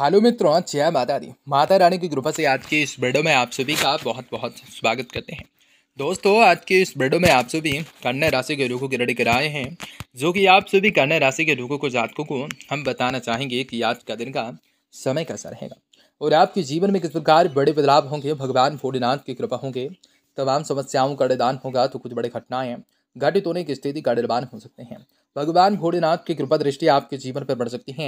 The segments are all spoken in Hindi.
हेलो मित्रों जय माता दी माता रानी की कृपा से आज के इस वीडियो में आप सभी का बहुत बहुत स्वागत करते हैं दोस्तों आज के इस वीडियो में आप सभी कन्या राशि के लोगों की रेडी कराए हैं जो कि आप सभी कन्या राशि के लोगों को जातकों को हम बताना चाहेंगे कि आज का दिन का समय कैसा रहेगा और आपके जीवन में किस प्रकार बड़े बदलाव होंगे भगवान भोलेनाथ की कृपा होंगे तमाम समस्याओं का निदान होगा तो कुछ बड़े घटनाएँ घटित होने की स्थिति का निर्माण हो सकते हैं भगवान भोलेनाथ की कृपा दृष्टि आपके जीवन पर बढ़ सकती है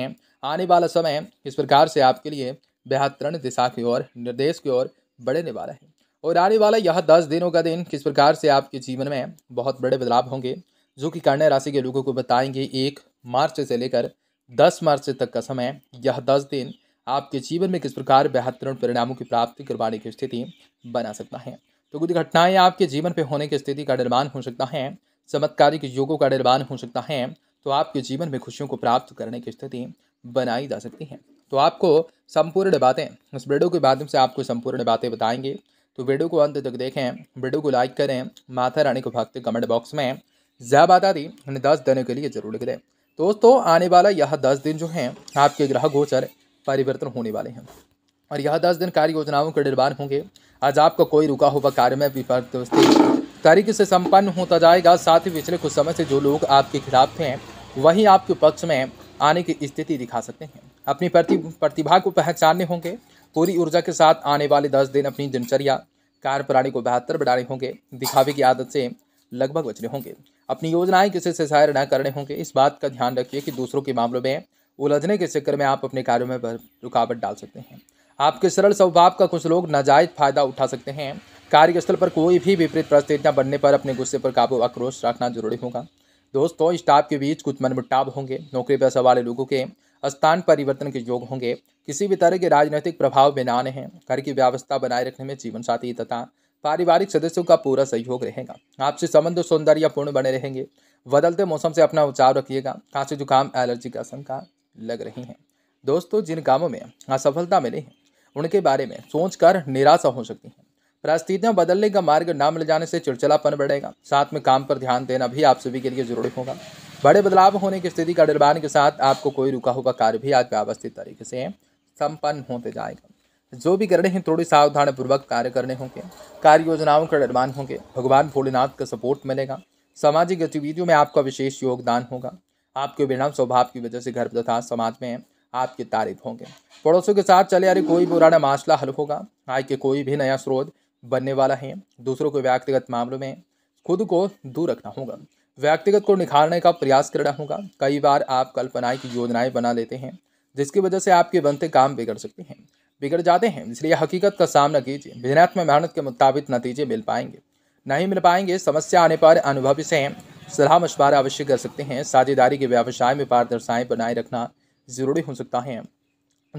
आने वाला समय इस प्रकार से आपके लिए बेहतरीन दिशा की ओर निर्देश की ओर बढ़ने वाला है और आने वाला यह दस दिनों का दिन किस प्रकार से आपके जीवन में बहुत बड़े बदलाव होंगे जो कि कन्या राशि के लोगों को बताएंगे एक मार्च से लेकर दस मार्च तक का समय यह दस दिन आपके जीवन में किस प्रकार बेहतरीन परिणामों की प्राप्ति करवाने की स्थिति बना सकता है तो कुछ घटनाएं आपके जीवन पर होने की स्थिति का निर्माण हो सकता है चमत्कारिक योगों का निर्माण हो सकता है तो आपके जीवन में खुशियों को प्राप्त करने की स्थिति बनाई जा सकती है तो आपको संपूर्ण बातें उस वीडियो के माध्यम से आपको संपूर्ण बातें बताएंगे तो वीडियो को अंत तक देखें वीडियो को लाइक करें माता रानी को भक्त कमेंट बॉक्स में जय माता दी उन्हें दस देने के लिए जरूर लिख दोस्तों आने वाला यह दस दिन जो है आपके ग्रह गोचर परिवर्तन होने वाले हैं और यह दस दिन कार्य योजनाओं के निर्माण होंगे आज आपका कोई रुका हुआ कार्य में विफल तरीके से संपन्न होता जाएगा साथ ही पिछले कुछ समय से जो लोग आपके खिलाफ थे वही आपके पक्ष में आने की स्थिति दिखा सकते हैं अपनी प्रति प्रतिभा को पहचानने होंगे पूरी ऊर्जा के साथ आने वाले दस दिन अपनी दिनचर्या कार्य प्रणाली को बेहतर बनाने होंगे दिखावे की आदत से लगभग बचने होंगे अपनी योजनाएं किसी से शायर न करने होंगे इस बात का ध्यान रखिए कि दूसरों के मामलों में उलझने के चक्कर में आप अपने कार्यों में रुकावट डाल सकते हैं आपके सरल स्वभाव का कुछ लोग नाजायज फायदा उठा सकते हैं कार्यस्थल पर कोई भी विपरीत परिस्थितियाँ बनने पर अपने गुस्से पर काबू आक्रोश रखना जरूरी होगा दोस्तों स्टाफ के बीच कुछ मनमुटाव होंगे नौकरी पैसा वाले लोगों के स्थान परिवर्तन के योग होंगे किसी भी तरह के राजनीतिक प्रभाव में नाने हैं घर की व्यवस्था बनाए रखने में जीवन साथी तथा पारिवारिक सदस्यों का पूरा सहयोग रहेगा आपसे संबंध सौंदर्यपूर्ण बने रहेंगे बदलते मौसम से अपना उचाव रखिएगा खांसी जुकाम एलर्जी का आशंका लग रही है दोस्तों जिन कामों में असफलता मिली है उनके बारे में सोचकर निराशा हो सकती है राजनीतियाँ बदलने का मार्ग ना मिल जाने से चिड़चिड़ापन बढ़ेगा साथ में काम पर ध्यान देना भी आप सभी के लिए जरूरी होगा बड़े बदलाव होने की स्थिति का निर्माण के साथ आपको कोई रुका हुआ कार्य भी आज व्यवस्थित तरीके से संपन्न होते जाएगा जो भी करने हैं थोड़ी सावधान पूर्वक कार्य करने होंगे कार्य योजनाओं का निर्माण होंगे भगवान भोलेनाथ का सपोर्ट मिलेगा सामाजिक गतिविधियों में आपका विशेष योगदान होगा आपके बिना स्वभाव की वजह से घर तथा समाज में आपकी तारीफ होंगे पड़ोसों के साथ चले आ रही कोई पुराना मासला हल होगा आय के कोई भी नया स्रोत बनने वाला है दूसरों को व्यक्तिगत मामलों में खुद को दूर रखना होगा व्यक्तिगत को निखारने का प्रयास करना होगा कई बार आप कल्पनाएं की योजनाएं बना लेते हैं जिसकी वजह से आपके बनते काम बिगड़ सकते हैं बिगड़ जाते हैं इसलिए हकीकत का सामना कीजिए मेहनत में मेहनत के मुताबिक नतीजे मिल पाएंगे नहीं मिल पाएंगे समस्या आने पर अनुभव से सलाह मशवरा अवश्य कर सकते हैं साझेदारी के व्यवसाय में पारदर्शिताएँ बनाए रखना ज़रूरी हो सकता है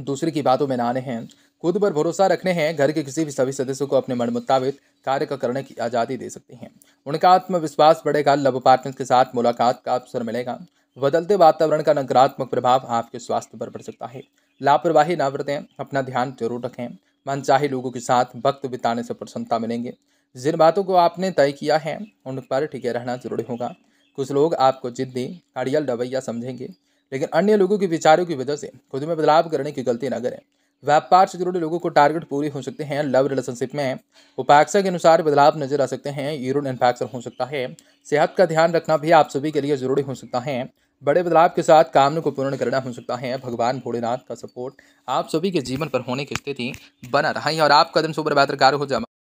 दूसरे की बातों में ना आने हैं खुद पर भरोसा रखने हैं घर के किसी भी सभी सदस्यों को अपने मन मुताबिक कार्य का करने की आज़ादी दे सकते हैं उनका आत्मविश्वास बढ़ेगा लव पार्टनर के साथ मुलाकात का अवसर मिलेगा बदलते वातावरण का नकारात्मक प्रभाव आपके स्वास्थ्य पर पड़ सकता है लापरवाही ना बरतें अपना ध्यान जरूर रखें मनचाहे लोगों के साथ वक्त बिताने से प्रसन्नता मिलेंगे जिन बातों को आपने तय किया है उन पर टिके रहना जरूरी होगा कुछ लोग आपको जिद्दी अड़ियल रवैया समझेंगे लेकिन अन्य लोगों के विचारों की वजह से खुद में बदलाव करने की गलती न करें व्यापार से जुड़े लोगों को टारगेट पूरी हो सकते हैं लव रिलेशनशिप में उपाक्षा के अनुसार बदलाव नजर आ सकते हैं यूरोन इन्फेक्शन हो सकता है सेहत का ध्यान रखना भी आप सभी के लिए जरूरी हो सकता है बड़े बदलाव के साथ कामों को पूर्ण करना हो सकता है भगवान भोलेनाथ का सपोर्ट आप सभी के जीवन पर होने की स्थिति बना रहा है और आपका दिन सुपर बेहतर कार्य हो जाए